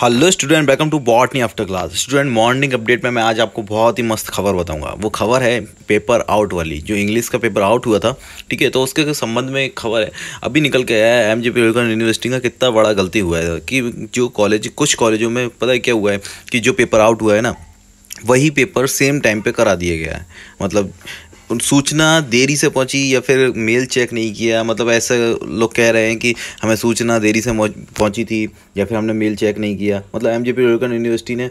hello student welcome to botany after class student morning update में मैं आज आपको बहुत ही मस्त खबर बताऊंगा वो खबर है पेपर आउट वाली जो इंग्लिश का पेपर आउट हुआ था ठीक है तो उसके संबंध में एक खबर है अभी निकल के आया है एम जी यूनिवर्सिटी का कितना बड़ा गलती हुआ है कि जो कॉलेज कुछ कॉलेजों में पता है क्या हुआ है कि जो पेपर आउट हुआ है ना वही पेपर सेम टाइम पे करा दिया गया है मतलब सूचना देरी से पहुंची या फिर मेल चेक नहीं किया मतलब ऐसे लोग कह रहे हैं कि हमें सूचना देरी से पहुंची थी या फिर हमने मेल चेक नहीं किया मतलब एम जे यूनिवर्सिटी ने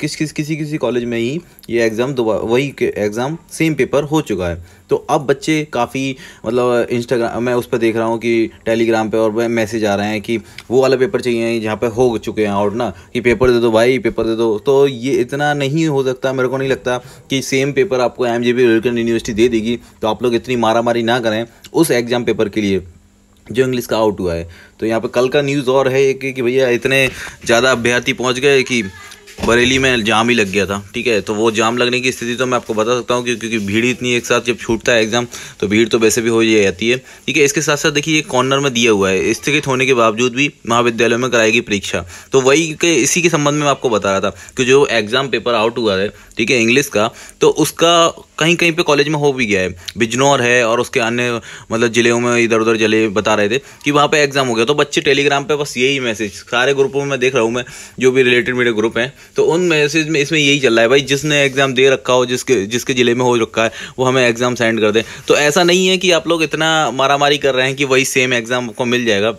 किस किस किसी किसी कॉलेज में ही ये एग्ज़ाम दोबारा वही एग्ज़ाम सेम पेपर हो चुका है तो अब बच्चे काफ़ी मतलब इंस्टाग्राम मैं उस पर देख रहा हूँ कि टेलीग्राम पे और मैसेज आ रहे हैं कि वो वाला पेपर चाहिए जहाँ पे हो चुके हैं आउट ना कि पेपर दे दो भाई पेपर दे दो तो ये इतना नहीं हो सकता मेरे को नहीं लगता कि सेम पेपर आपको एम जे यूनिवर्सिटी दे देगी तो आप लोग इतनी मारा मारी ना करें उस एग्ज़ाम पेपर के लिए जो इंग्लिश का आउट हुआ है तो यहाँ पे कल का न्यूज़ और है एक कि भैया इतने ज़्यादा अभ्यर्थी पहुँच गए कि बरेली में जाम ही लग गया था ठीक है तो वो जाम लगने की स्थिति तो मैं आपको बता सकता हूँ क्योंकि भीड़ इतनी एक साथ जब छूटता है एग्ज़ाम तो भीड़ तो वैसे भी हो ही जाती है ठीक है इसके साथ साथ देखिए ये कॉर्नर में दिया हुआ है स्थगित होने के बावजूद भी महाविद्यालय में कराएगी परीक्षा तो वही के इसी के संबंध में आपको बता रहा था कि जो एग्ज़ाम पेपर आउट हुआ है ठीक है इंग्लिश का तो उसका कहीं कहीं पे कॉलेज में हो भी गया है बिजनौर है और उसके अन्य मतलब ज़िलों में इधर उधर जले बता रहे थे कि वहाँ पे एग्ज़ाम हो गया तो बच्चे टेलीग्राम पे बस यही मैसेज सारे ग्रुपों में देख रहा हूँ मैं जो भी रिलेटेड मेरे ग्रुप हैं तो उन मैसेज में इसमें यही चल रहा है भाई जिसने एग्ज़ाम दे रखा हो जिसके जिसके ज़िले में हो रखा है वो हमें एग्ज़ाम सेंड कर दें तो ऐसा नहीं है कि आप लोग इतना मारामारी कर रहे हैं कि वही सेम एग्ज़ाम आपको मिल जाएगा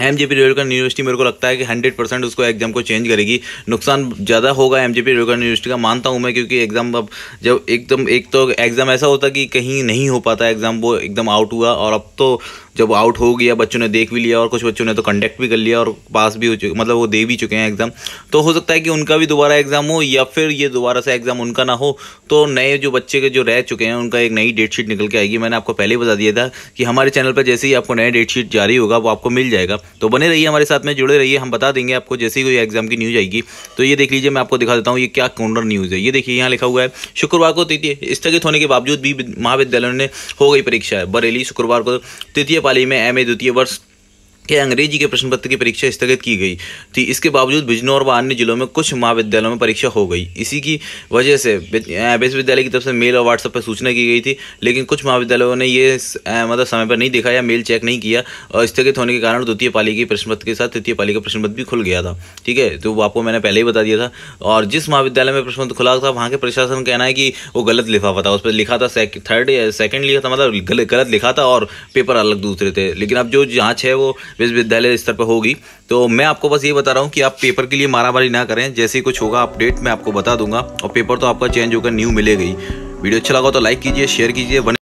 M J P Rohilkhand university मेरे को लगता है कि हंड्रेड परसेंट उसको एग्जाम को चेंज करेगी नुकसान ज़्यादा होगा M J P Rohilkhand university का मानता हूँ मैं क्योंकि एग्ज़ाम अब जब एकदम एक तो एग्ज़ाम ऐसा होता कि कहीं नहीं हो पाता एग्ज़ाम वो एकदम आउट हुआ और अब तो जब आउट हो गया बच्चों ने देख भी लिया और कुछ बच्चों ने तो कंडक्ट भी कर लिया और पास भी हो चुके मतलब वो दे भी चुके हैं एग्ज़ाम तो हो सकता है कि उनका भी दोबारा एग्ज़ाम हो या फिर ये दोबारा से एग्ज़ाम उनका ना हो तो नए जो बच्चे के जो रह चुके हैं उनका एक नई डेट शीट निकल के आएगी मैंने आपको पहले ही बता दिया था कि हमारे चैनल पर जैसे ही आपको नया डेट शीट जारी होगा वो आपको मिल जाएगा तो बने रहिए हमारे साथ में जुड़े रहिए हम बता देंगे आपको जैसे ही कोई एग्जाम की न्यूज़ आएगी तो ये देख लीजिए मैं आपको दिखा देता हूँ ये क्या काउंटर न्यूज़ है ये देखिए यहाँ लिखा हुआ है शुक्रवार को तृतीय स्थगित होने के बावजूद भी महाविद्यालयों ने हो गई परीक्षा है बरेली शुक्रवार को तृतीय पाली में एम द्वितीय वर्ष कि अंग्रेजी के प्रश्न पत्र की परीक्षा स्थगित की गई थी इसके बावजूद बिजनौर व अन्य जिलों में कुछ महाविद्यालयों में परीक्षा हो गई इसी की वजह से विश्वविद्यालय की तरफ से मेल और व्हाट्सएप पर सूचना की गई थी लेकिन कुछ महाविद्यालयों ने ये मतलब समय पर नहीं देखा या मेल चेक नहीं किया और स्थगित होने के कारण द्वितीय पाली के प्रश्न पत्र के साथ तृतीय पाली का प्रश्न पत्र भी खुल गया था ठीक है तो आपको मैंने पहले ही बता दिया था और जिस महाविद्यालय में प्रश्न पत्र खुला था वहाँ के प्रशासन कहना है कि वो गलत लिफाफा था उस पर लिखा था थर्ड सेकेंड लिखा था मतलब गलत लिखा था और पेपर अलग दूसरे थे लेकिन अब जो जाँच है वो विश्वविद्यालय स्तर पर होगी तो मैं आपको बस ये बता रहा हूँ कि आप पेपर के लिए मारामारी ना करें जैसे ही कुछ होगा अपडेट मैं आपको बता दूंगा और पेपर तो आपका चेंज होकर न्यू मिलेगी वीडियो अच्छा लगा तो लाइक कीजिए शेयर कीजिए